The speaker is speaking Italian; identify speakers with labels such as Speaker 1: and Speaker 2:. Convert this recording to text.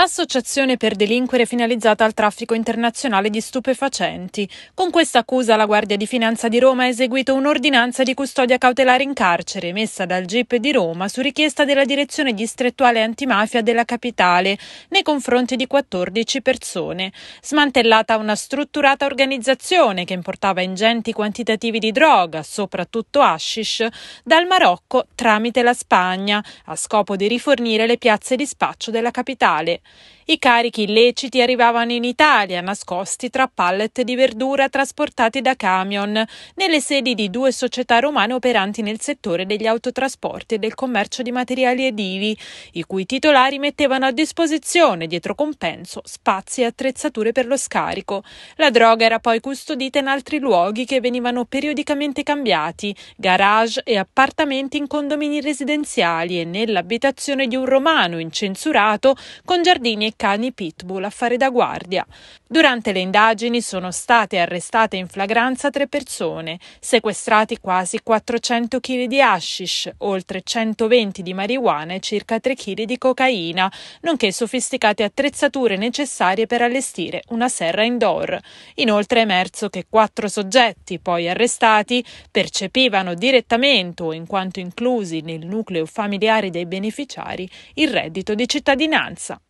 Speaker 1: Associazione per delinquere finalizzata al traffico internazionale di stupefacenti. Con questa accusa la Guardia di Finanza di Roma ha eseguito un'ordinanza di custodia cautelare in carcere emessa dal GIP di Roma su richiesta della direzione distrettuale antimafia della capitale nei confronti di 14 persone. Smantellata una strutturata organizzazione che importava ingenti quantitativi di droga, soprattutto hashish, dal Marocco tramite la Spagna, a scopo di rifornire le piazze di spaccio della capitale. I carichi illeciti arrivavano in Italia nascosti tra pallet di verdura trasportati da camion nelle sedi di due società romane operanti nel settore degli autotrasporti e del commercio di materiali edivi, i cui titolari mettevano a disposizione, dietro compenso, spazi e attrezzature per lo scarico. La droga era poi custodita in altri luoghi che venivano periodicamente cambiati, garage e appartamenti in condomini residenziali e nell'abitazione di un romano incensurato con giardini leopardini e cani pitbull a fare da guardia. Durante le indagini sono state arrestate in flagranza tre persone, sequestrati quasi 400 kg di hashish, oltre 120 di marijuana e circa 3 kg di cocaina, nonché sofisticate attrezzature necessarie per allestire una serra indoor. Inoltre è emerso che quattro soggetti poi arrestati percepivano direttamente o in quanto inclusi nel nucleo familiare dei beneficiari il reddito di cittadinanza.